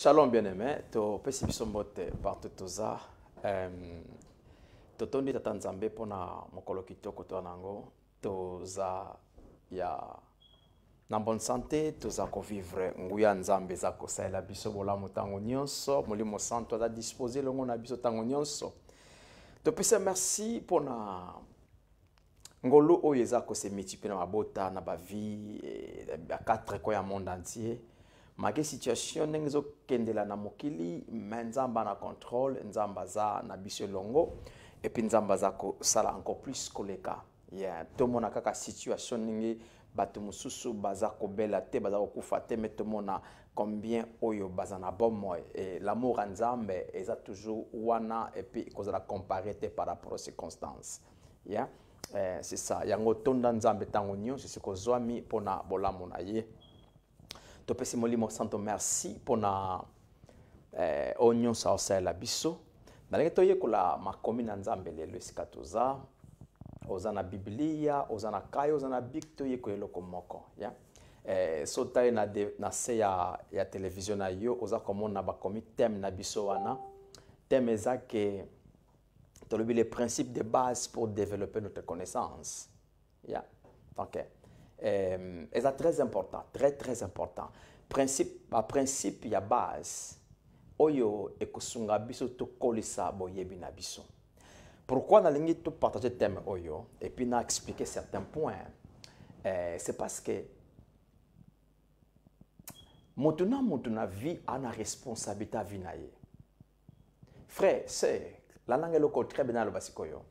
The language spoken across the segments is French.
shalom bien-aimé topesi biso mbote partout toza um, euh, totondi tata nzambe mpona mokolo kitoko toya na yango toza ya na bonne santé toza kovivre nguya ya nzambe eza kosalela biso bolamu ntango nyonso molimo santo aza dispose elongo na biso ntango nyonso topesa merci mpona ngolu oyo eza kosemultiplie na mabota na bavie ya eh, quatre coin ya monde entier make situation ndenge kendela na mokili me nzambe na contrôle nzambe aza na biso puis epuis nzambe ko sala encore plus koleka yeah. mona kaka situation ningi bato mosusu baza kobela te baza kokufa te me mona combien oyo baza na bomoi et lamour ya nzambe eza toujours wana epuis ekozala comparer te par rapport aux circonstances yeah? c'est ça yango tonda nzambe ntango c'est ce ozwami mpona bolamu na ye topesi molimo santo merci mpona eh, oyo sa aosalela biso na ndenge toyekola makomi na nzambe lelo esika toza oza na biblia oza na kai oza na bik toyekola eloko moko ya yeah? eh, so otali na, de, na se ya, ya televizio na yo oza komona bakomi teme na biso wana teme eza ke tolobi le principe de base pour développer notre connaissance ya yeah? okay. Euh, c'est très important, très très important. Principe, à principe, il y a base. Oyo ekosunga biso to kolisa boyebi na biso. Pourquoi na lingi to partager thème oyo et puis na expliquer certains points. Euh, c'est parce que mutuna mutuna vie ana responsabilité vie Frère, c'est la langue le très bien na lo basikoyo.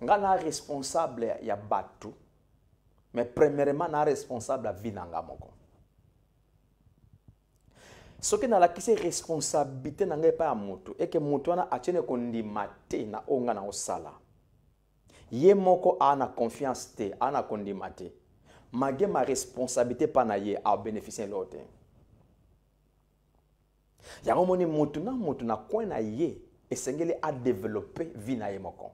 Nga na responsable ya batu mais premièrement na responsable la vie na nga na la nalakisi responsabilité na ngai moto et que moto na atene atiene kondima maté na onga na osala. ye moko ana na confiance te ana na kondima maté. mage ma responsabilité pana na ye a bénéficier te yango omoni motu na moto na coin na ye a développer vie na ye moko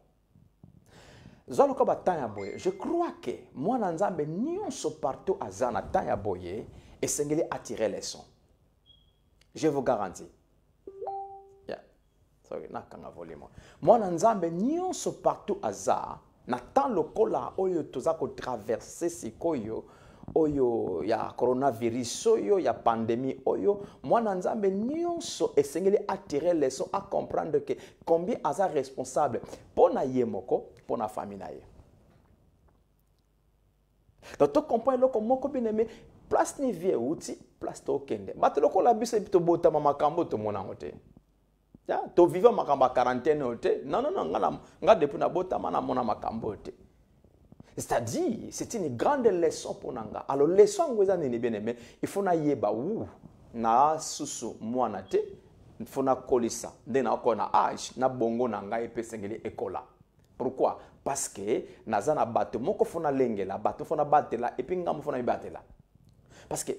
zwaluka batango ya boye je crois que mwana nzambe nyonso partout aza na ntango et boye attirer les sons. je vous garantis yeah. sorry nakanga volimo mwana nzambe nyonso partout ZA na temps lokola oyo toza kotraverse sikoyo oyo ya coronavirus oyo ya pandémie oyo mwana nzambe nyonso esengeli sons à comprendre que combien aza responsable mpo na moko mpo na fami na ye donc tokomprendre eloko moko bien-aime place ni vie euti place tokende bato lokola biso epi tobotama makambo tomona yango te ya tovive makambo ya quarantaine oyo te non non non nga, nga depuis nabotama namona makambo oyo te c'est-à-dire c'est une grande leçon mpo na nga alors leçon yango eza nini bien aimé il faut nayeba wu nasusu mwana te il faut nakolisa nde naokoya na age na bongo na ngai epe esengeli ekola pourquoi parce que naza na bato fona la, et des parce que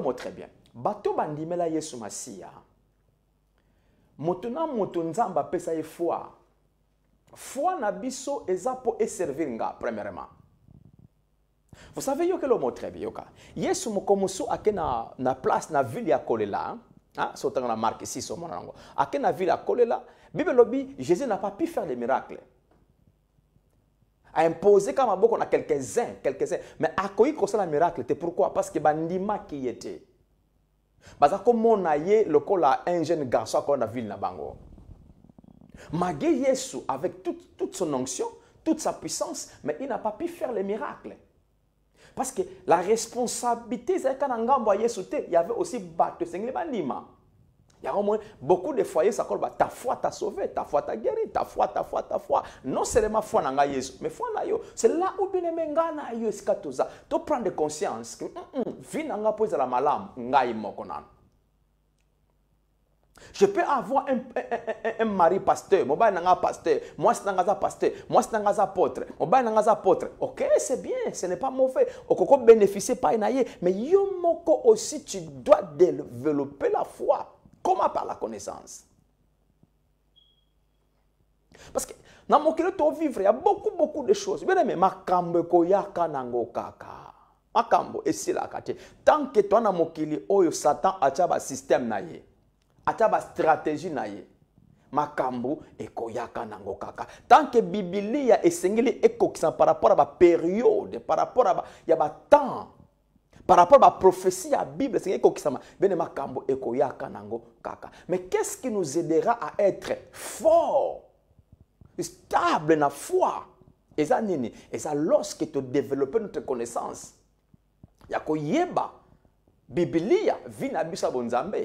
mot très bien bato bandimela yesu masiya Maintenant, na moto nzambe foi foi na biso ezapo et servir nga premièrement vous savez qui est très bien yoka yesu na, na place na ville ya kolela hein, so na marke mon ake na ville ya kolela bible jésus n'a pas pu faire des miracles comme kama qu'on a quelques-uns quelques-uns mais il akoki le miracle pourquoi parce que Parce ye te baza le le lokola un jeune garçon a la ville na bango malgré Jésus avec toute, toute son onction toute sa puissance mais il n'a pas pu faire les miracles parce que la responsabilité on quand on ya jésus il y avait aussi que esengeli bandima y au moins beaucoup de foyers, ça disent bah, ta foi t'a sauvé, ta foi t'a guéri, ta foi, ta foi, ta foi. Non seulement foi n'a Jésus, mais foi n'a yo. C'est là où bien aimé nga na yo eskatoza. Tu prends de conscience que mm, mm, vie n'a nga la malam, nga imokonan. Je peux avoir un, un, mari pasteur, mon bain n'a pasteur, moi c'est n'a pasteur, moi c'est n'a apôtre, mon bain n'a apôtre. Ok, c'est bien, ce n'est pas mauvais. coco bénéficier pas inaye, mais yo moko aussi tu dois développer la foi. Comment par la connaissance Parce que dans mon to vivre, il y a beaucoup, beaucoup de choses. Bien aimé, ko ya kanango kaka. Makambo la te. Tant que toi dans mon oyo Satan a un système na ye. Atia stratégie na ye. makambo ekoyaka nango kaka tanke bibilia esengeli ekokisa par rapport à la période, par rapport à la temps, par rapport à la prophétie à la Bible, c'est kaka. Mais qu'est-ce qui nous aidera à être fort, stable dans la foi Et ça, lorsque tu développes notre connaissance. Yako yeba, Biblia, vina bisa bonzambe.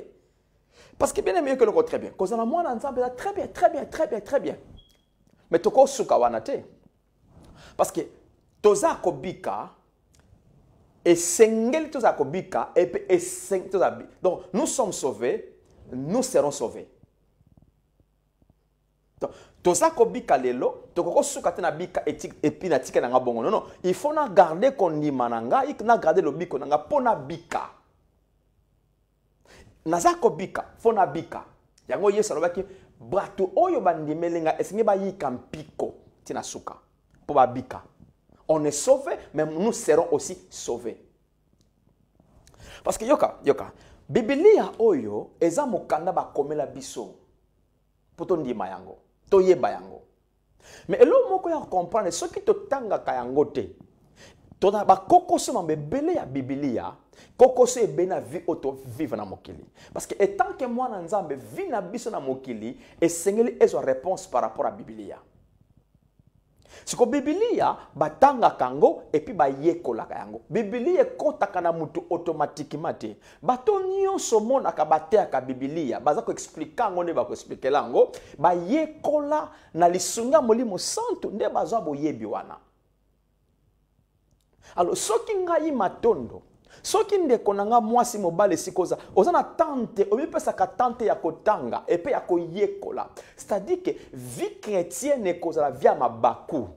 Parce que bien aimé que le très bien. Cause que moine ensemble, très bien, très bien, très bien, très bien. Mais tu toko suka wanate. Parce que toza kobika, esengeli tozala kobika epe esengi donc nous sommes sauvés nous serons sauvés toza kobika lelo toko suka na bika epi na tika non non il faut mananga il na garder nagarde bika na pona bika nabika naza kobika fona bika. yango yesu alobaki bato oyo bandimelinga ngai ba yikampiko tina tina suka poba bika on est sauvé, mais nous serons aussi sauvés. Parce que yoka, yoka, biblia oyo eza mokanda komela biso di mayango, toye bayango. yango me elo moko ya comprendre ce qui yango te ba koko mambe ebele ya bibilia kokoso ebeli bena vi auto vivre na mokili parce que etant que moi nzambe vi na biso na mokili esengeli ezo réponse par rapport à biblia. siko bibilia batangaka yango epi bayekolaka yango bibilia ekɔtaka na motu automatikemat te bato nyonso monaka bateyaka bibilia baza koexplika yango nde bakoexplikela yango bayekola na lisungi ya molimo santu nde bazwa boyebi wana alo soki ngai matondo soki ndeko na nga mwasi mobali esika oza oza na tante omipesaka tante ya kotanga epe ya koyekola c'est-à-dire ke vie chrétienne ekozala via mabaku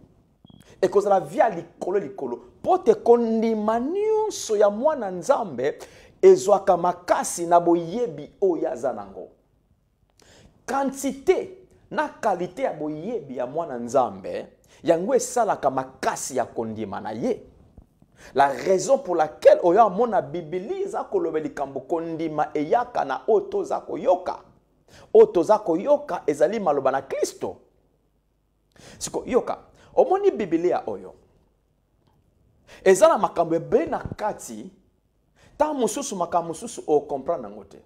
ekozala via likolo likolo mpo te kondima nyonso ya mwana nzambe ezwaka makasi na boyebi oyo aza nango kantite na kalite ya boyebi ya mwana nzambe yango esalaka makasi ya kondima na ye la raison pour laquelle oyo amona bibili le koloba likambo kondima eyaka na oto zako yoka, Oto zako yoka ezali malubana na kristo Siko yoka omoni bibilia oyo Ezala makambe bena kati, na kati ntango o komprana mosusu okomprendre yango te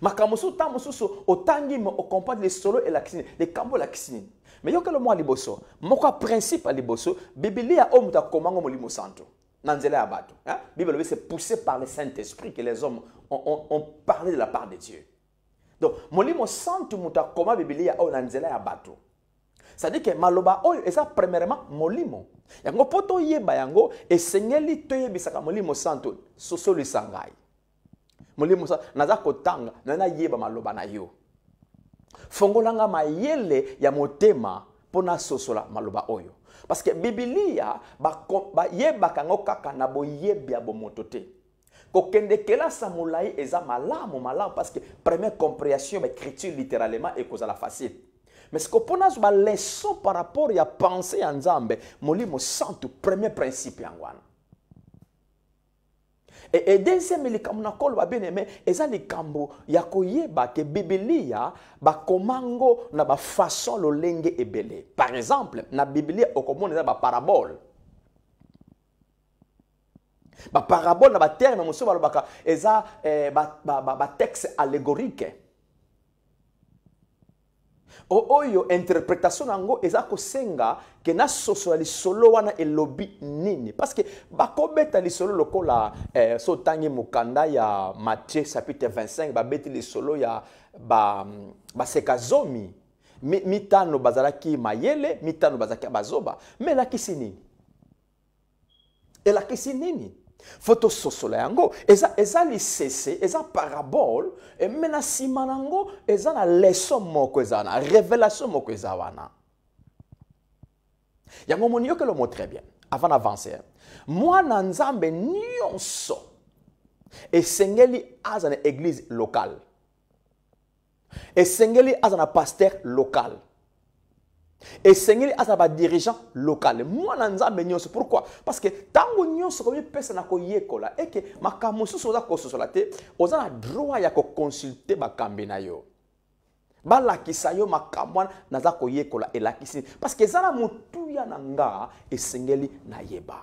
makambo mosusu ntango mosusu otangi solo okomprendre lisolo elakisi le la, la mais yokela mwa liboso moko ya principe ya liboso bibilia oyo moto molimo santo nanzela ya bato hein? bible olobi c'est poussé par le saint-esprit que les hommes ont, ont, ont parlé de la part de dieu donc molimo santo muta koma bibilia oyo na ya bato ça dit que maloba oyo ça premièrement molimo yango mpo toyeba yango esengeli toyebisaka molimo santo sosolisanga sangai, molimo santo naza kotanga na yeba maloba na yo fungolanga mayele ya motema pona sosola maloba oyo parceke bibilia bayebaka yango kaka na boyebi ya bomoto te kokende molai eza malamu malamu que première compréhension écriture littéralement ekozala facile mais qu'on mpo nazwa baleson par rapport ya pensée en nzambe molimo santu premier principe yango e deuxième likambo na kolo eza likambo ya koyeba ke bibilia ba na façon lolenge ebele par exemple na bibilia okomona eza parabole. baparabole na baterme mosusu balobaka eza eh, ba, ba, allégorique oyo interpretation na yango eza kosenga ke nasoso ya lisolo wana elobi nini parceke bakobeta lisolo lokola eh, so otangi mokanda ya matthieu chapitre 25 babeti lisolo ya baseka ba zomi mitano bazalaki mayele mitano bazalaki bazoba me elakisi nini elakisi nini fotososola yango eza, eza lisese eza parabole me na nsima na yango eza na leson moko eza wana révélation moko eza wana yango moni yokelo mo très bien avant d'avance hein. mwana nzambe nyonso esengeli aza na église locale esengeli aza na pasteur locale et esengeli aza badirigant lokal mwana nzambe nyonso pourquoi parce que ntango nyonso komipesa na koyekola eke makambo mosusu oza kososola te oza na droit ya consulter bakambi na yo la kisayo makambo wana naza koyekola la nini parce que eza na nanga na nga esengeli nayeba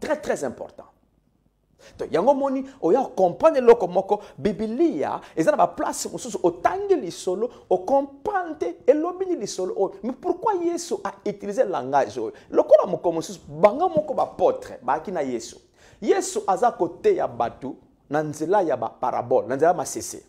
très très important to yango moni oya comprendre eloko moko bibilia eza na baplace mosusu otangi lisolo okomprendre te elobi ni lisolo oyo oh, mais pourquoi yesu autilize langage oyo oh, lokola moko mosusu bango moko bapotre bayaki na yesu yesu aza koteya bato na nzela ya baparabole na nzela ya masese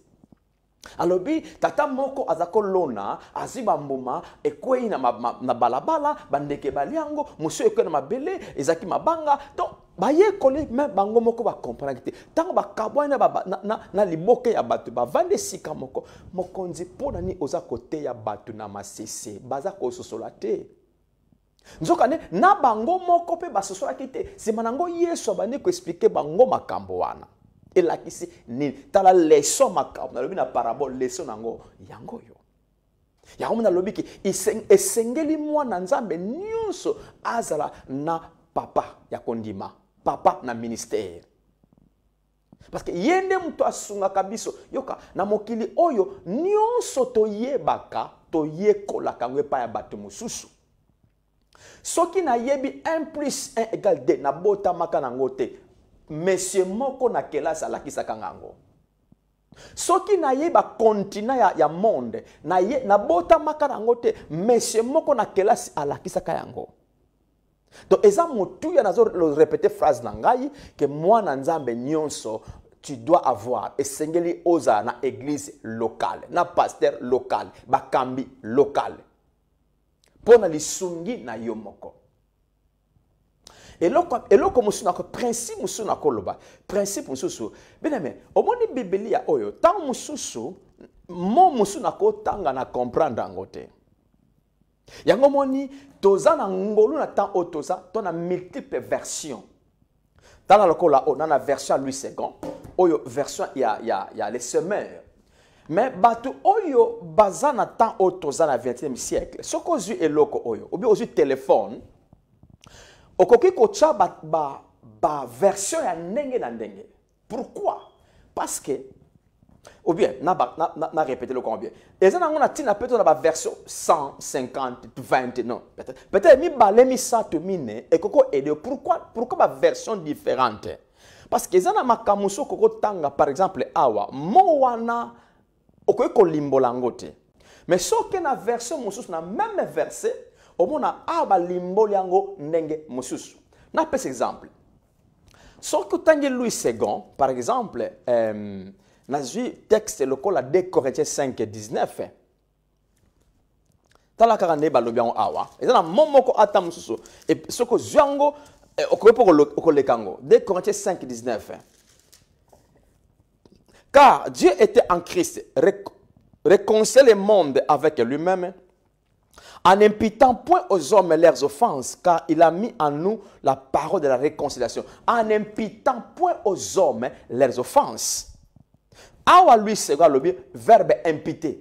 alobi tata moko aza kolona azwi bambuma ekwei na, ma, ma, na balabala bandeke balia yango mosusu ekwei na mabele ezalaki mabanga donc bayekoli me bango moko comprendre te ba bakabwani na na liboke ya bato si esika moko mokonzi pona ni nini oza ya ya na masese baza sosola te nzokane na bango moko mpe basosolaki te manango nango yesu ko expliquer bango makambo wana elakisi ni tala leso makambo lobi na parabole leson nango yango yo yango lobiki, ki esengeli mwana nzambe nyonso azala na papa ya kondima papa na ministere parceke ye nde mtu asungaka biso yoka na mokili oyo nyonso toyebaka toyekolaka yango epai ya bato mosusu soki nayebi 1 plus 1 égal 2 nabotamaka nango te monsieur moko na kelasi alakisaka ngango soki nayeba kontina ya, ya monde nabotamaka nango te monsieur moko na kelasi alakisaka yango na donc eza répété la phrase na que ke mwana nzambe nyonso tu dois avoir singeli oza na église locale na local, local, bakambi local. Pour na lisungi na yo et là, on Le principe mosusu le principe bename omoni oyo on mo tanga na comprendre yango moni toza na ngolo na temps to na multiple version de lokola version oyo version ya, ya, ya les mais oyo baza na temps na 21e siècle sokozu e loco oyo bien ozwi téléphone, okoki ko ba, ba ya pourquoi parce que ou bien je n'a le combien et ça on a tina peut-être la version 150 20 non peut-être peut-être mi balé mi ça et koko pourquoi pourquoi ma version différente parce que ça makamuso koko tanga par exemple awa mo wana okoki kolimbola yango mais si na version mosusu na même verset a awa balimboli Je ndenge mosusu un exemple que otangi louis II, par exemple euh, ce texte lokola 2 corinthiens 5 19 tala kaka nde balobi yango awa eza na mo moko ata mosusu soki ozwi yango okoki mpo okoleka yango 2 corinthiens 5 19 car dieu était en christ réconcilie le monde avec lui-même en n'imputant point aux hommes leurs offenses, car il a mis en nous la parole de la réconciliation. En n'imputant point aux hommes leurs offenses awa lui quoi l'objet? verbe impité.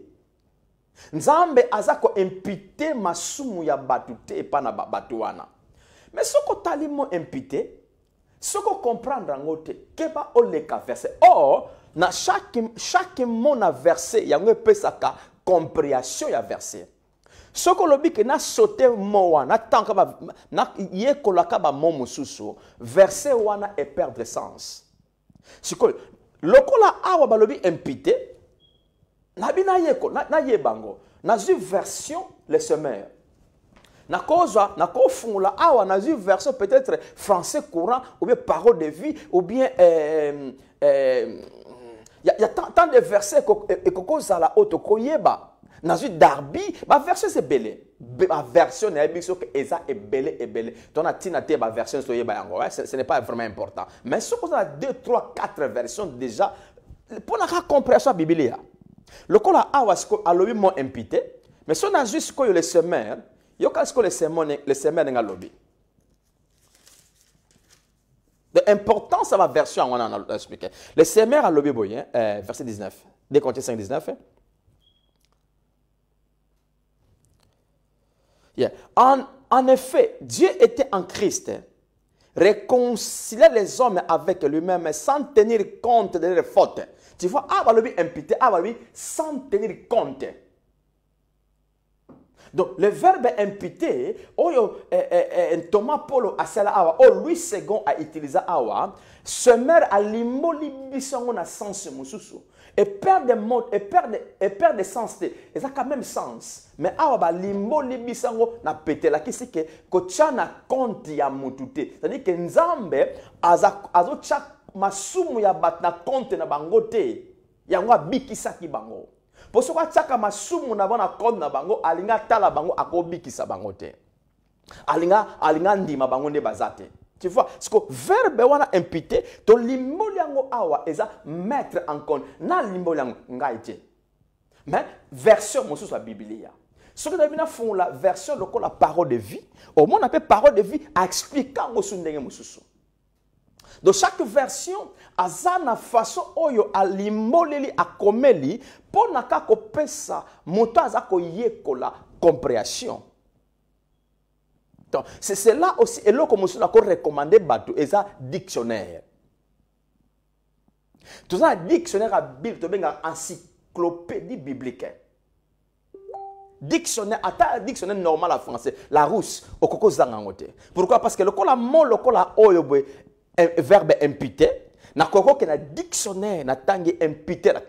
nzambe aza ma masumu ya batute pana batouana. Mais ce soko tali impité, soko ce qu'on soki en keba oleka verse or na chaque, chaque mot na verse yango pesaka compréhension ya verse Soko na ke nasaute mo wana kolaka ba lakaba mosusu verse wana perdre sens soko lokola awa balobi impité nabi nayeko nayeba yango nazwi version le semeur nakozwa nakofungula awa nazwi version peut-être français courant ou bien parole de vie ou bien euh, euh, y a, y a tant, de versets e, ekokozala oyo tokoyeba nazwi darbi baversion eza ebele baversion nayebi soki eza ebele ebele to na ntina te baversion so oyeba yango ce n'est pas vraiment important mais soki oza na 2 3 4 version déjà mpo na kaka compréhension ya bibilia lokola awa sikoyo alobi mo impité mais so nazwi sikoyo le semeur yoka sikoyo le semeur ndenge alobi l'importance à la version, on a expliqué. Le CMR à l'obéboyen, hein, euh, verset 19, des 5, 19. En, effet, Dieu était en Christ, réconciliait les hommes avec lui-même sans tenir compte de leurs fautes. Tu vois, lui imputé, lui sans tenir compte. Donc, le verbe imputer, oh, eh, eh, eh, Thomas Polo cela awa, ah, oh Louis II a utilisé awa, se mère à limolibisango sens et perdre sens, eperde sens a quand même sens me awa balimboli biso libisango na pete que ke ko na compte ya c'est à dire que nzambe cha masumu ya bat na konte na bango te yango ki bango mpo chaka atiaka masumu na bango na konte na bango alinga tala bango akobikisa bango te alinga alinga ma bango ne bazate tu vois le verbe wana impute tolimboli limoliango awa à mettre en compte Na limoliango ngai mais version mosusu ya biblia avons font la version la parole de vie au monde mpe parole de vie à aexplika yango su ndenge mosusu Donc, chaque version, a sa façon oyo alimoleli pour naka ko pesa moto ko la compréhension c'est cela aussi eloko mosusu recommandé, c'est un dictionnaire ça, ça, dictionnaire ya bible encyclopédie biblique dictionnaire ata dictionnaire normal à français la russe au ozanga yango pourquoi parce que le mot le oyo un verbe imputé, nakoki que na dictionnaire natangi impute la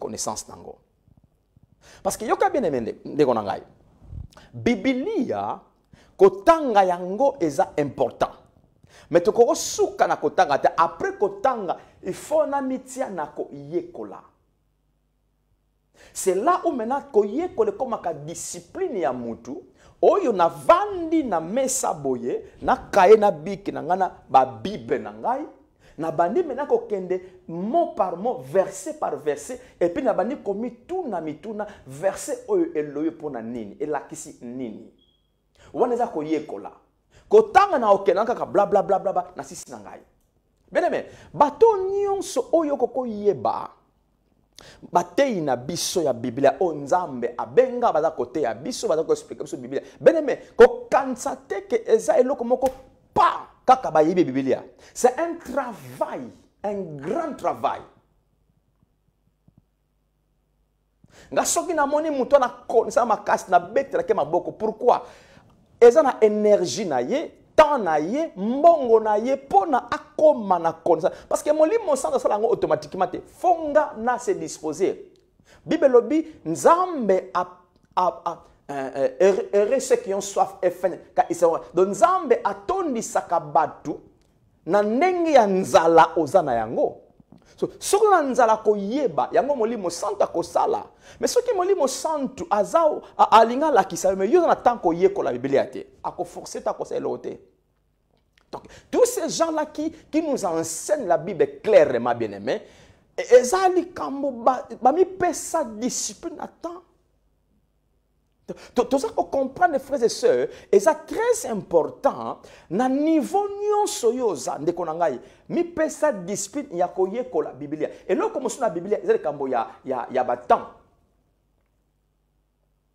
connaissance nango parce que yoka bien aimé, ndeko Biblia. kotanga yango eza important me tokokosuka na kotanga te apres kotanga ifo na mitia na koyekola c'est là où maintenant koyekola ekomaka discipline ya mutu oyo navandi na mesa boye nakaye na biki na ngai na babible na ngai nabandi maintenant kokende mot par mot verset par verset epuis nabandi komituna mituna verset oyo eloyi mpona nini elakisi nini wana eza koyekola kotanga na okela kaka blablablablaba na sisi na ngai beneme bato nyonso oyo kokoyeba bateyi na biso ya biblia oyo nzambe abenga baza koteya biso baza koexplike biso biblia beneme kokanisa te ke eza eloko moko pa kaka bayebi biblia c'est un travail un grand travail nga soki namoni moto anakonisa makasi nabetelaki maboko pourquoi eza na énergie na ye temps na ye mbongo na ye mpo na akóma na connaissance parce que molimo sanza asala yango automatiquement te fonga na se disposer bible elobi nzambe ere eh, eh, eh, ceux qui ont soif et faim ka isaoa donc nzambe atondisaka bato na ndenge ya nzala oza na yango so soki na nzala koyeba yango molimo santu akosala me soki molimo santu alinga la alakisa mais yo tant na ntango koyekola bibelia te akoforce te akosala eloko te donc tous ces gens-là qui, qui nous enseignent la bible clairement bien aimé e, li kambo bamipesa discipline na To ça comprendre frères et sœurs, et ça très important, na niveau nyonso yoza ndeko na ngai, mi pesa dispute ya la Biblia. Et là comme na Biblia, ezali kambo ya ya ya batan.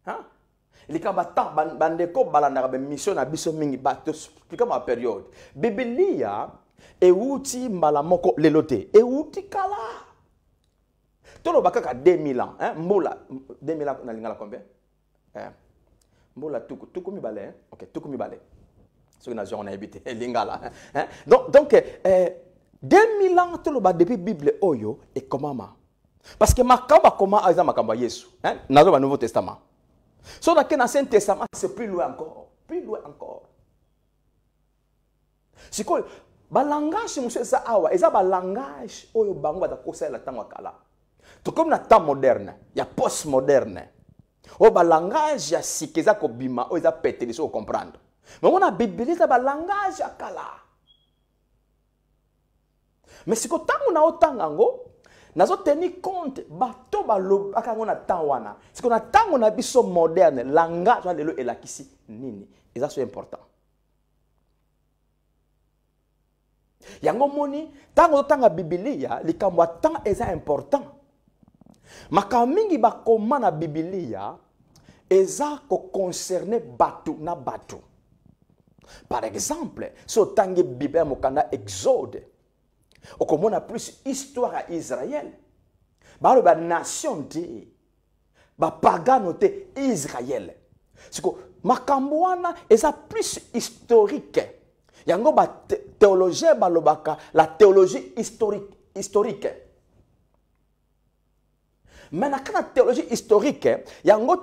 Hein? likambo ata bandeko balandaka mission, na biso mingi batosplika ma periode bibilia ewuti mbala moko lelo te ewuti kala toloba bakaka, 2000 ans hein? mola, 2000 ans nalingala combien eh, mbola tuku tuku mi balé eh. ok na donc, 2000 ans depuis bible oyo ekomama parce que makambo akoma makamba ma kamba yesu dans eh. le nouveau testament so dans na saint testament c'est plus loin encore plus loin encore sikoyo balangage ça eza awa le langage oyo bango baza la kala tokomi na temps moderne ya post moderne oyo oh, balangage ya sika eza kobima oyo oh, eza petele so kocomprendre bango na biblia eza balangage ya kala me siko ntango naotanga yango nazoteni compte bato balobaka yango na ntango wana siko na ntango na biso moderne langage wana lelo elakisi nini eza so important yango moni ntango ozotanga bibilia likambo ya temps eza important makambo mingi bakoma na bibilia eza koconcerne bato na bato par exemple so otangi bible ya mokanda exode okomona plus histoire ya israel baloba ba te bapagano te israel siko makambo wana eza plus historique yango théologien balobaka la théologie historique, historique mais kana théologie historique yango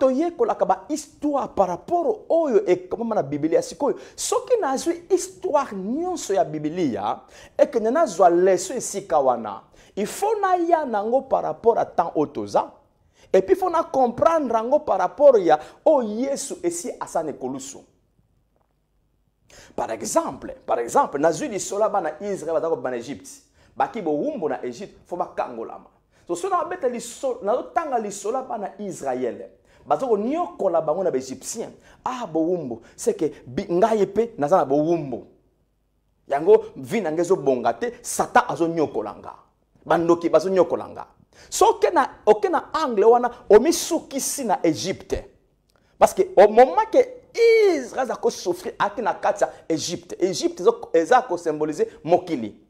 kaba histoire par rapport oyo ekomama na bibilia sikoyo soki nazwi histoire nyonso ya bibilia ekende nazwa leso il wana na ya nango par rapport à temps oyo et puis faut na comprendre yango par rapport ya oyo oh, yesu esi asana ekolusu par exemple par exemple nazwi lisola bana israel baza kobima na egypte baki bowumbu na egypte fo bakangolama tosoki nazobeta lisolo nazotanga lisolo ya bana israele baza koniokola bango na baegyptien ah bowumbu seke ngai mpe naza na bowumbu yango vi na ngai ezobonga te satan azonyokola nga bandoki bazonyokola nga so oke na, oke na angle wana omisukisi na egypte parce que au moment ke israel aza kosouffrir ake na kati ya egypte egypte eza kosymbolize mokili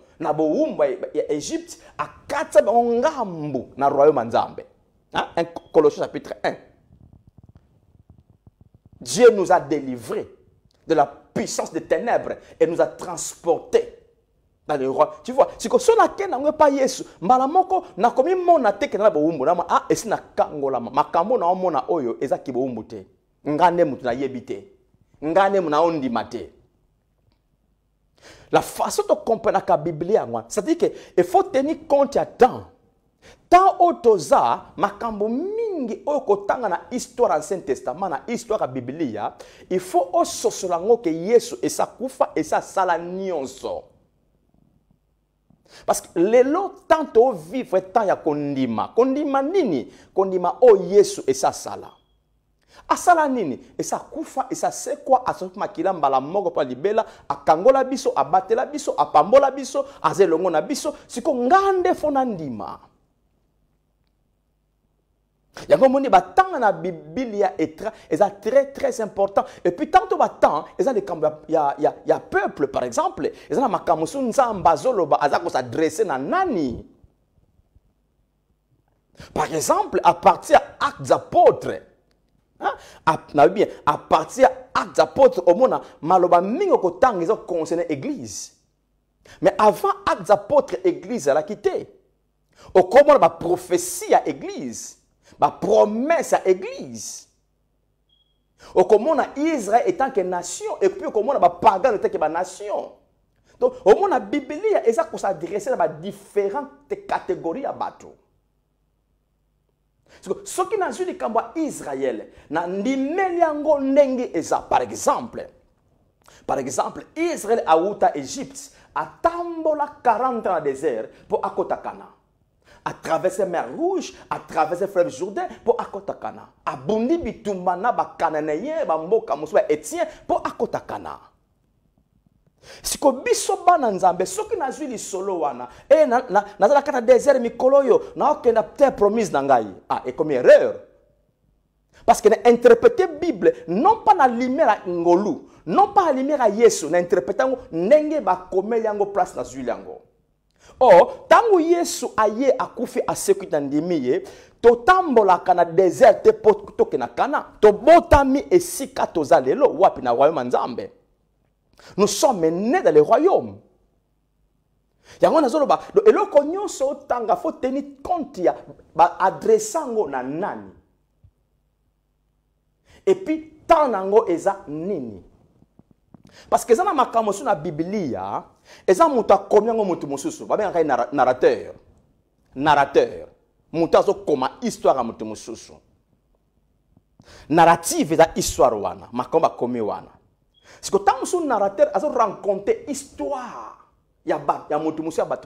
na bowumba ya Egypte akatisa ngambu na royaume ya nzambe hein? colossiens chapitre 1 dieu nous a délivrés de la puissance des ténèbres et nous a transportés dans le roi tu vois siko a nakenda n'a pas. yesu mbala moko komi mona te kenda na bowumbu esina ah esi nakangolama makambo naomona oyo ezaki boumbu te nga mutu na yebite. te nga nde mo naondima te la façon de comprendre la Bible, hein. c'est-à-dire qu'il faut tenir compte à temps. Tant au toza, makambo mingi oko tanga na histoire ancien testament na histoire ya il faut ososola yango ke yesu esakufa esasala nyonso parce que lot tant vivre tant ya kondima kondima nini kondima o oh, yesu esasala asala nini et kufa eza se kwa asoki makila mbala moko mpo alibela akangola biso abatela biso apambola biso aza na biso siko ngande fonandima. mpo na ndima yango omoni batanga na etra eza très très important et puis tanto batanga ça les ya, ya, ya peuple par exemple eza na makambo so nzambe azoloba aza dresser na nani par exemple à partir acte actes na bien à partir actes apôtres monde, maloba mingi okotanga eza concerné église mais avant actes apôtres église ezalaki te okomona prophétie à église à à église okomona Israël étant que nation et puis au epuis okomona étant que ma nation donc au y omona bibilia eza kosadresse à différentes catégories à bato ce qui soki qui de ya israele nandimeli yango ndenge eza par exemple par exemple israele awuta egypte tambola 40 ans dans le désert pour mpo a kana traversé mer rouge a le fleuve jourdain pour akɔta kana abundi pour na ba bamboka mosusu ya etien pour pour kana siko biso bana nzambe soki nazwi lisolo wana e naza kaka na désert mikolo oyo naokenda terre promise na ngai ah, ekomi erreur parce que na interprete bible non pas na lumière ya ngolu non pas na lumière ya yesu na interprete yango ndenge bakomeli yango place na zwile yango or ntango yesu aye akufi asekwi na ndimi ye totambolaka na désert te mpo tokena kana tobotami esika toza lelo wapi na royaume ya nzambe nous sommes nés dans le royaume yango nazoloba do eloko nyonso otanga faut tenir compte ya baadrese yango na nani Et puis, na yango nini parce que eza na makambo mosusu na bibilia eza moto akomi yango moto mosusu babengaka ye narrateur narrateur moto azokoma histoire ya moto mosusu narrative eza histoire wana makambo bakomi wana que ntango mosusu narrateur azo rencontre histoire ya, ba, ya moto mosusu Parce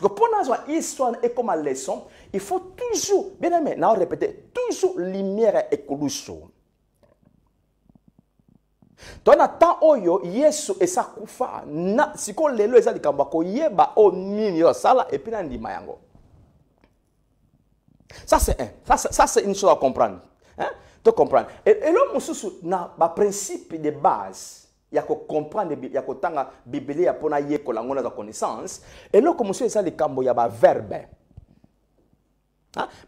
que mosusu que l'histoire est comme une leçon il faut toujours bien aimé vais répéter toujours lumière et ekulusu toye na temps oyo yesu eza kufa sikoyo lelo eza likambo ya koyeba oyo nini yo sala et na ndima bah, oh, oh, yango ça c'est un ça c'est une chose à comprendre hein? et comprendre elo mosusu na principe de base ya kocomprendre ya kotanga biblia mpo na yekola yango naza connaissance eloko hein? oh, verbe. eza likambo verbe.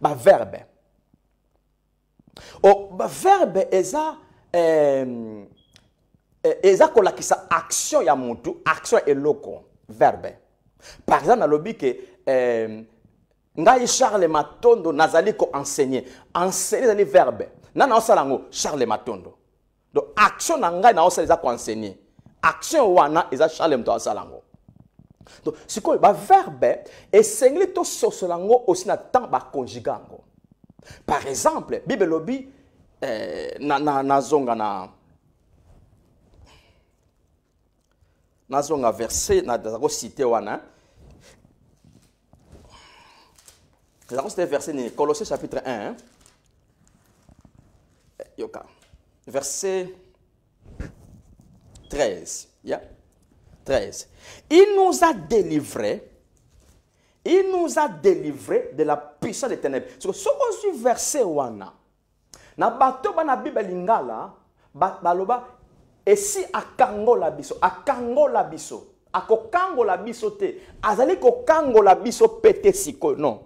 baverbe baverbe verbe, ça colla qui ça action ya tout, action et loco. verbe par exemple nalobi ke eh, ngai charles matondo nazali qu'on enseigne les verbe Nana naosala ngo charles matondo donc action na ngai naosala eza koenseigner action wana eza charles Matondo asala ngo. donc sikoyo baverbe esengeli sala ngo aussi na ntango bakonjuga yango par exemple bible lobi eh, na na, na, na zonga na da naza cité wana naza kocite verset nini colosse chapitre 1 yoka verset 13. Yeah? 13. Il nous a délivrés. Il nous a délivrés de la puissance des ténèbres. Parce que ce qu'on suit verset wana, na bato na Bible lingala, baloba, et si akango la biso, akango la biso, akokango la biso te, azali kokango la biso pete ko non.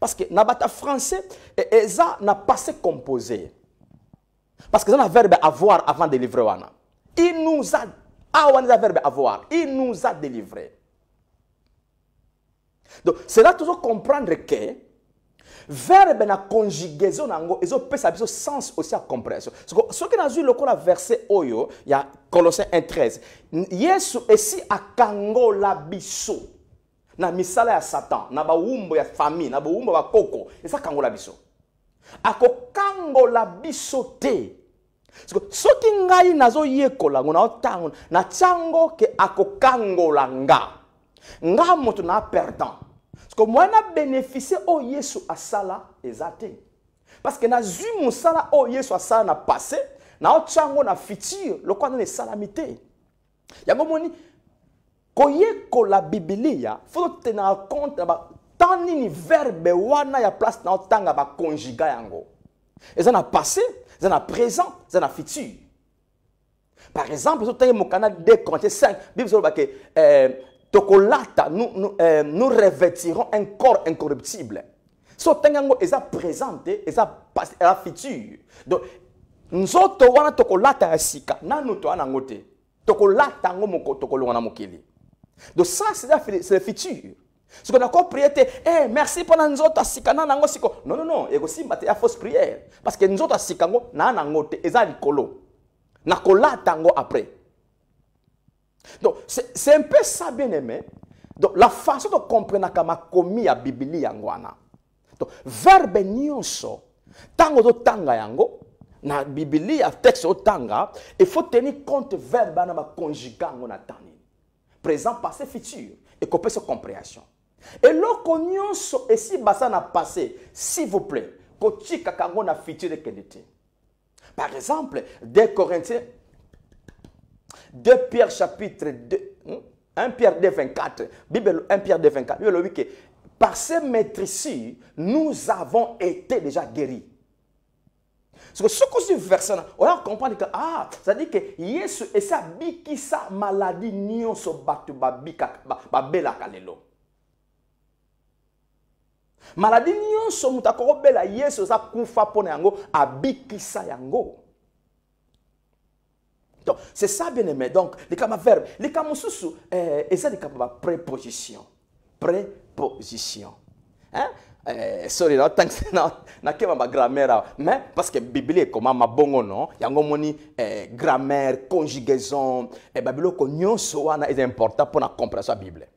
Parce que na bata français, e, eza na passé composé. Parce que dans le verbe avoir avant de livrer Il nous a un ah, verbe avoir, il nous a délivrés. Donc c'est là toujours comprendre que verbe na conjugaison nango peut pesa biso sens aussi à comprendre. Ce que nous avons vu nazui le verset oyo a Colossiens 1:13. Yesu esi la biso na misala ya Satan, na baumbo ya famille, na bawumbo ba koko, la biso akokangola biso te soki ngai nazoyekola vous avez yango natia ke akokangola nga nga moto na perdant siko mwana oyo yesu asala eza te na zimu nazwi mosala oh yesu asala na passé Na na future lokola nani esalami te yango moni bibilia fo totenaka compte temps ni verbe wana ya place na otanga bakonjuga yango ça na passé ça na présent ça na futur par exemple mon canal 2 corinthiens 5 bible ezoloba ke eh, tokolata nous, nous, eh, nous revêtirons un corps incorruptible sotangi yango eza présente eza passé eza futur donc nous nzoto wana tokolata asika, sika nanu toyana yango ngote. tokolata yango tokolonga na mokili donc ça c'est le futur que la prière, hey, eh, merci pour nous autres asika na nango siko non non non ekosimba te ya fausse prière. parce que nous autres yango na nango te eza Nous nakolata yango après donc c'est un peu ça bien aimé donc la façon de comprendre tokomprendaka makomi ya bibili yango wana donc verbe tango » do tanga » yango na bibili ya texte tanga ». il faut tenir compte verbe na ma yango na tani présent passé futur Et qu'on se compréhension eloko si ça na passé s'il vous plaît kotikaka yango na futur de te par exemple 2 corinthiens 2 pierre chapitre 2 1 hein, pierre 2 24 bible 1 pierre 2 24 bible elobi par ces maîtres-ci nous avons été déjà guéris parce que ce verset on na on comprendre que ah ça à dire ça, yesu maladie maladie, maladi nyonso bato babikaka babelaka été ba maladi nyonso moto akokobela yesu oza kufa pone yango yango abikisa yango donc c'est ça bien aimé donc likambo ya verbe likambo et eh, ça eza likambo ya préposition préposition hein? Eh, sorry kwa ma grammaire mais parce que comme ma bongo non? yango moni eh, grammaire conjugaison eh, babiloko nyonso wana est important pour na compréhension ya bible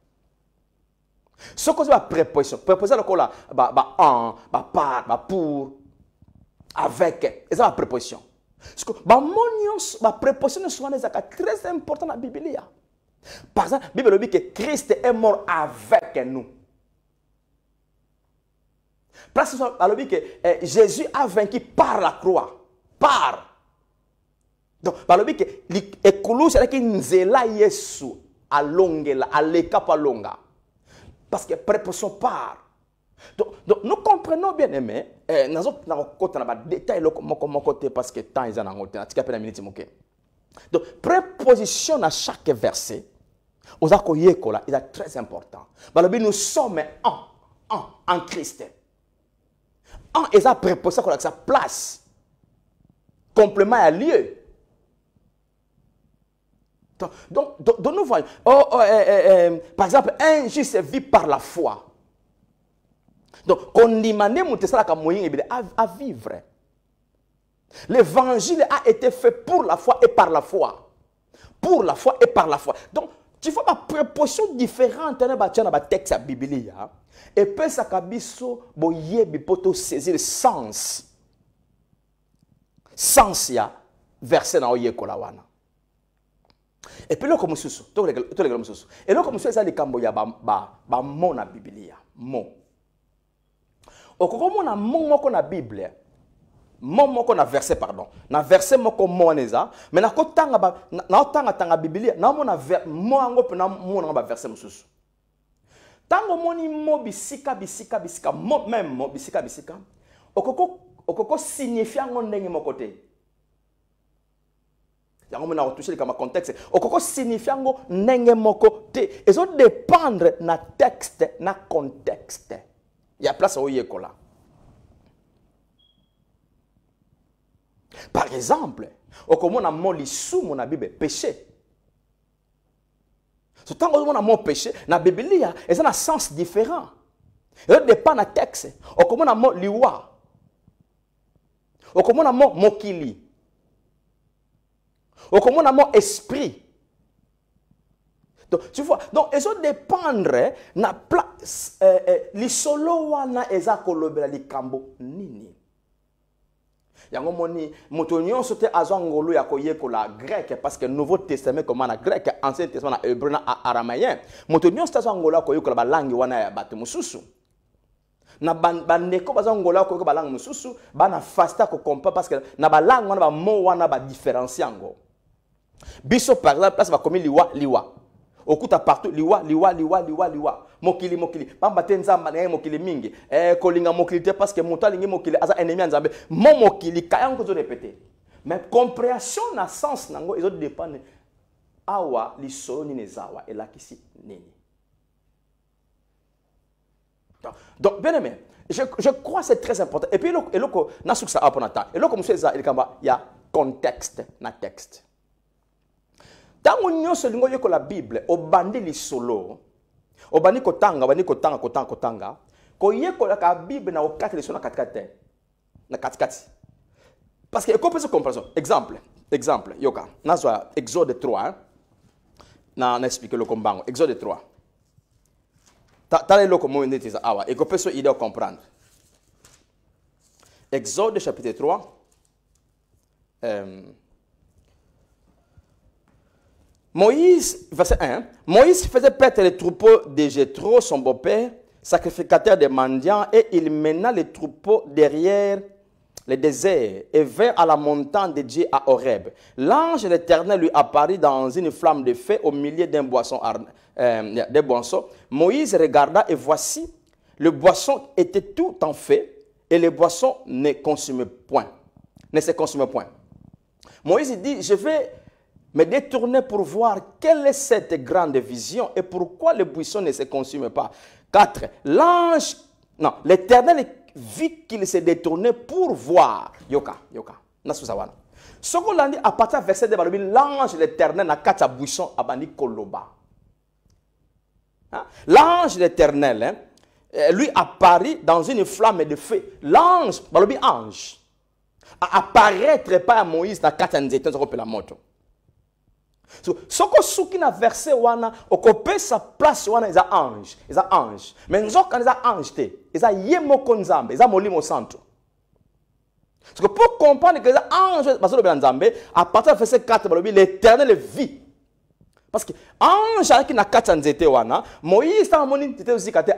ce soko préposé, bapreposition en, ba par, par, bah, pour, avec C'est une préposition. parce que la bah, bah, préposition. préposition nyonso wana ezalaka très dans la Bible. par exemple bible dit que christ est mort avec nous nous dit que eh, jésus a vaincu par la croix par donc balobi ke là que nzela yesu alongela aleka po longa parce que préposition part. Donc, nous comprenons bien eh, aimé, eh, nous avons détail parce que temps ils en ont minute Donc préposition à chaque verset, aux akoyekola, il est très important. Balobi nous sommes en en en Christ. En est la préposition qui a sa place. Complément à lieu. Donc, nous voyons. Oh, oh, eh, eh, eh, par exemple, un juste vit par la foi. Donc, on demande à moyen à vivre. L'évangile a été fait pour la foi et par la foi. Pour la foi et par la foi. Donc, tu vois ma préposition différente dans le texte la Bible. Hein. Et puis, ça a pour saisir le sens. Sens, verset dans le epuis eloko mosusu tolegela mosusu eloko mosusu eza likambo ya bamo na bibilia mo okokomona mo moko na bible mo moko na verset pardon na verset moko mo wana eza me naotangatanga bibilia naomona mo yango mpe namonango baverset mosusu ntango omoni mo bisika bisika bisika mo meme mo bisika bisika okokosignifie yango ndenge moko te yango mona retouche likama contexte okoko signifie yango ndenge moko te dépendre na texte na contexte ya place oyekola par exemple okomo okomona mo sou mon bible péché ce so ntango ozomona mo péché na bibilia eza na sens différent dépend na texte okomo okomona mo liwa na mo mokili okomona mo esprit donc tu vois donc dépendre hein, na pla euh, euh, li solo wana ezako kolobela likambo nini yango moni moto nyonso te azwa ngolu ya la grec parce que nouveau testament koma la grec ancien testament na hébreu na araméen moto nyonso te angola ko ya la balangi wana ya bato mususu na bandeko baza la langue balangi ba na fasta ko kokompa parce que na balangi wana mo wana badifferencie yango biso par la place bakomi liwa liwa okuta partout liwa liwa liwa liwa liwa mokili mokili pamba tenza nzambe mokili mingi eh, kolinga mokili te parce que moto l'ingi mokili aza ennemi en nzambe mo mokili kaya zo répéter mais compréhension na sens na yango dépendent awa ni nini nzawa awa elakisi nini donc bien aimé je, je crois c'est très important et puis eloko eloko nasuki sa awa ta eloko mosusu elikamba ya contexte na texte nyonso la bible obandi lisolo obandi kotanga obandi kotanga kotanga kotanga ka bible na la lisolo na katikati na katikati parce que comparaison exemple exemple yoka nazwa exode 3 na, na exode 3 exode 3 ndeti awa comprendre. exode chapitre 3 Moïse, verset 1, Moïse faisait paître les troupeaux de Jétro, son beau-père, sacrificateur des mendiants, et il mena les troupeaux derrière le désert et vint à la montagne de Dieu à Horeb. L'ange de l'Éternel lui apparut dans une flamme de feu au milieu d'un boisson. Euh, des boissons. Moïse regarda et voici, le boisson était tout en feu et le boisson ne consumait point. Ne se consumait point. Moïse dit, je vais mais détourné pour voir quelle est cette grande vision et pourquoi le buisson ne se consume pas. 4. L'ange, non, l'éternel vit qu'il s'est détourné pour voir. Yoka, yoka. Nasuzawana. dit, à partir verset de balobi l'ange l'éternel na de ya buisson abandi koloba hein? l'ange l'éternel hein, euh, lui apparaît dans une flamme de feu l'ange balobi ange apparaître pas à moïse dans kati ya nzete la moto So, soko suki na verse wana sa place wana eza ange eza ange me nzokana eza ange te eza ye moko nzambe eza molimo santo parce que pour comprendre que que le bazolobela nzambe à partir de ces 4 balobi l'éternel vit parce que ange ki na kati ya nzete wana moïse ntango moni nzete ezozika te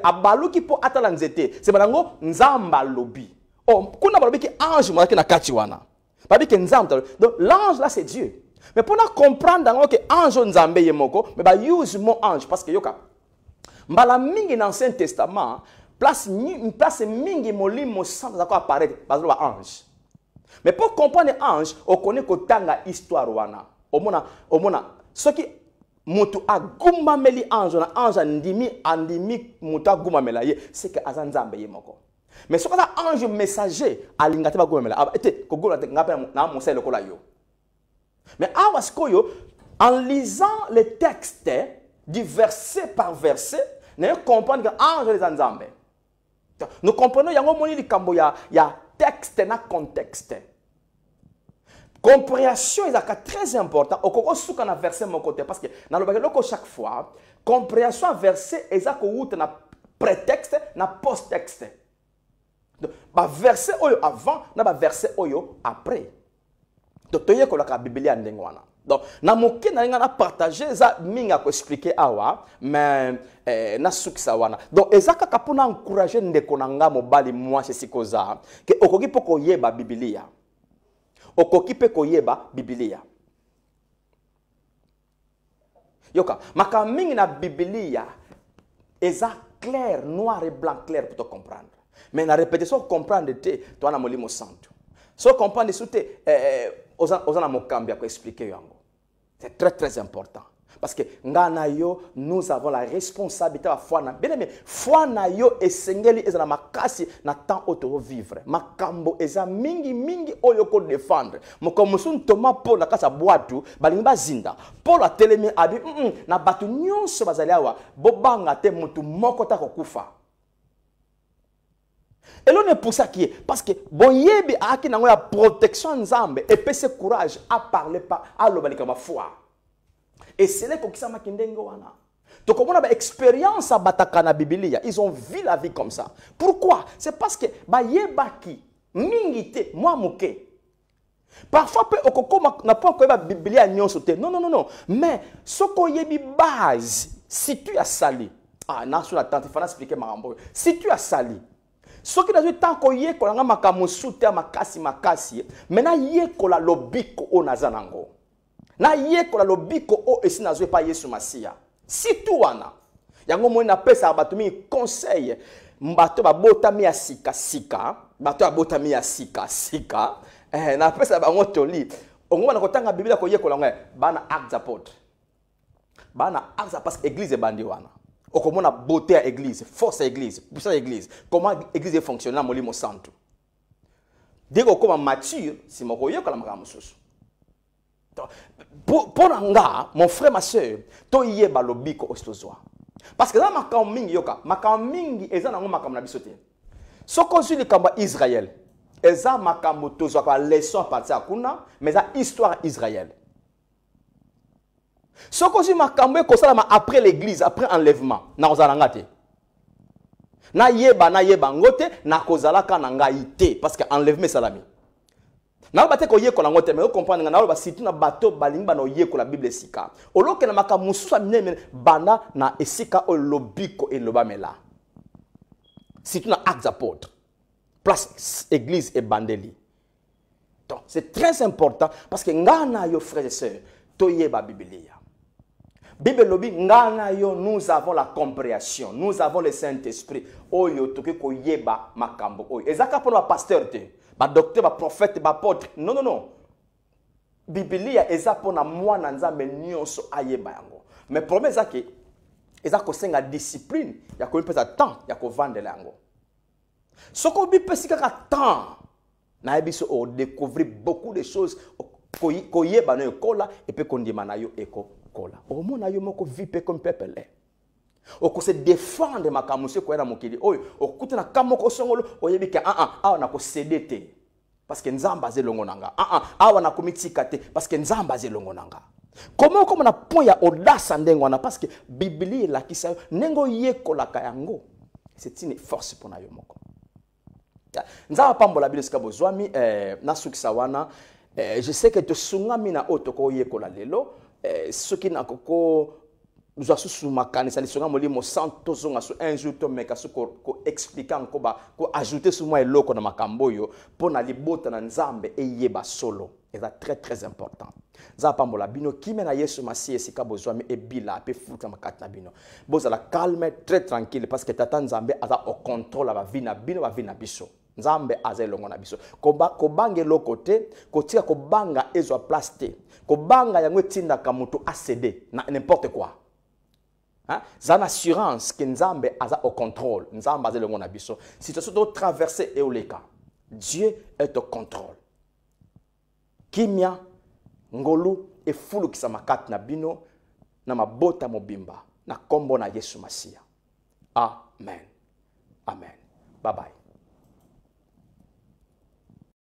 ki pou atala nzete nsima yango nzamba lobi. o oh, kuna ki ange mo azalaki na kati wana balobiki nzambe donc l'ange là c'est dieu pour nous comprendre yango ke ange oyo nzambe ye moko me bah, mo ange parce que yoka mbala mingi dans ancien testament place, une place mingi mo sans d'accord apparaître bazala ange mais pour comprendre ange on connaît que tanga histoire wana omona omona soki moto meli ange na ange andimi andimi moto agumbamela ye c'est que azan nzambe ye moko mais ce que ange messager alinga te bagumbamela ah, bah, te kogumbamela te ngai na mosala lokola yo mais Awaskoyo, en lisant les textes du verset par verset, nous comprenons que ange les Nzambe. Nous comprenons que y texte y a texte na contexte. Compréhension est très importante. important. Okoko de un verset mon côté parce que na le chaque fois compréhension verset est dans na prétexte na post-texte. Le verset avant na ba verset après donc tu biblia ndenge wana donc na moke na partager partager eza mingi expliquer à awa mais eh, vous wana donc Je vais encourager ndeko na mobali que ke okoki mpo yeba okoki lire la Bible. yoka makambo la Bible, bibilia eza clair noir et blanc clair pour comprendre. mais na répétition comprendre te na molimo santo. so comprendre su te eh, eh, oza, oza na mokambi ya yango c'est très très important parce que ngana na yo nous avons la responsabilité à foi na bien aimé foi na yo esengeli ezala makasi na temps auto vivre. makambo eza mingi oyo ko défendre mosusu ntoma paul na kati ya bwatu balingi zinda paul atelemi abi mm, mm na bato nyonso bazali bobanga te mutu moko ta kokufa pour ça Parce que y a des gens qui ont la protection et puis ce courage à parler l'homme qui a ma foi Et c'est que Donc, ekokisamaki on wana une expérience à Kana bibilia ils ont vu la vie comme ça pourquoi c'est parce que bah yebaki te moi moke parfois peut peut na la la bibilia nyonso te non, non, non, non. mais soki oyebi base tu as sali ah, naso na tante expliquer ma makambo Si tu as sali soki nazwi ntanko oyekola nga makambo su te ya makasi makasi me nayekola lobiko oyo naza nango nayekola lobiko oyo esi nazwe epai yesu masiya si tu wana yango moni napesaka bato mingi conseil bato babotami ya sikasika bato babotami ya sika eh, napesaka bango toli ongo bana kotanga biblia koyekola ngo eh, bana acts apotre bana acts parce que église ebandi wana la beauté à église force église puissance église comment église efonctionne mon centre. Dès ndenge okóma mature mon royaume que la mosusu mpo Pour nga mon frère ma sœur toyeba balobi ko tozwa parce que eza ma mingi yoka makambo ma eza nango makambo na biso te les ozwi likambo ya ma kamoto, makambo tozwaka leson partir à kuna mais la histoire israël soki ozwi makambo ekosalama après l'église après enlèvement nakozalanga na nayeba nayeba na te nakozala kaka na ngai parce que enlèvement esalami ko te koyekola yango te me okomprendre na naloba surtout na bato balingi bana oyekola bible sika. olokende na mosusu ya minene bana na esika oyo lobiko elobamela tu na actes apôtre place église bandeli. donc c'est très important parce que ngana na yo frère et sœur ba bibilia bible lobi ngana na yo nous avons la compréhension nous avons le saint-esprit oyo ko koyeba makambo oyo pasteur te ba docteur ba prophète ba apôtre non non non bibilia eza mpona na nzambe nyonso ayeba yango mais problème eza ke eza kosenga discipline ya komipesa temps ya kovandela yango bi pesika ka temps na nayebi so découvrir beaucoup de choses koyeba na yo kola epe kondima na yo eko kola omona yo moko ma mpe komi pepele okosedefendre makambo soki okoya na mokili oyo okutana ka moko Ah oyebi ah on a nakosede Parce parceke nzambe aza elongo ah, ah on awa commis tika te parceke nzambe aza elongo na ah, ah, Comment comment a na point ya odasa ndenge wana parceke biblia elakisa yo ndenge oyekolaka yango C'est une force pour na yo moko pas apambola bino ce que eh, nasukisa wana eh, je sais que tu tosungami na oyo tokoyekola lelo soki eh, nakoko zwa so so makanisa lisonga molimo sans tozonga so un jour tomeka so koexplike anko l'eau qu'on a bah, eloko na pour n'aller mpo na libota na nzambe yeba solo eza très très important nzambe apambola bino kimia na yesu masiya mais bozwami bila, pe futa ma na bino la calme très tranquille parce que tata nzambe aza au contrôle la vie na bino vie na biso nzambe azelongo na biso kobanga eloko te kotika kobanga ezwa place kobanga yango ka moto asede na nimporte quoi hein? za na assurance ke nzambe aza au contrôle nzambe aza na biso situation totraverse eoleka dieu est au contrôle kimia ngolu efulukisama kati na bino na mabota mobimba na kombo na yesu masia amen amen bye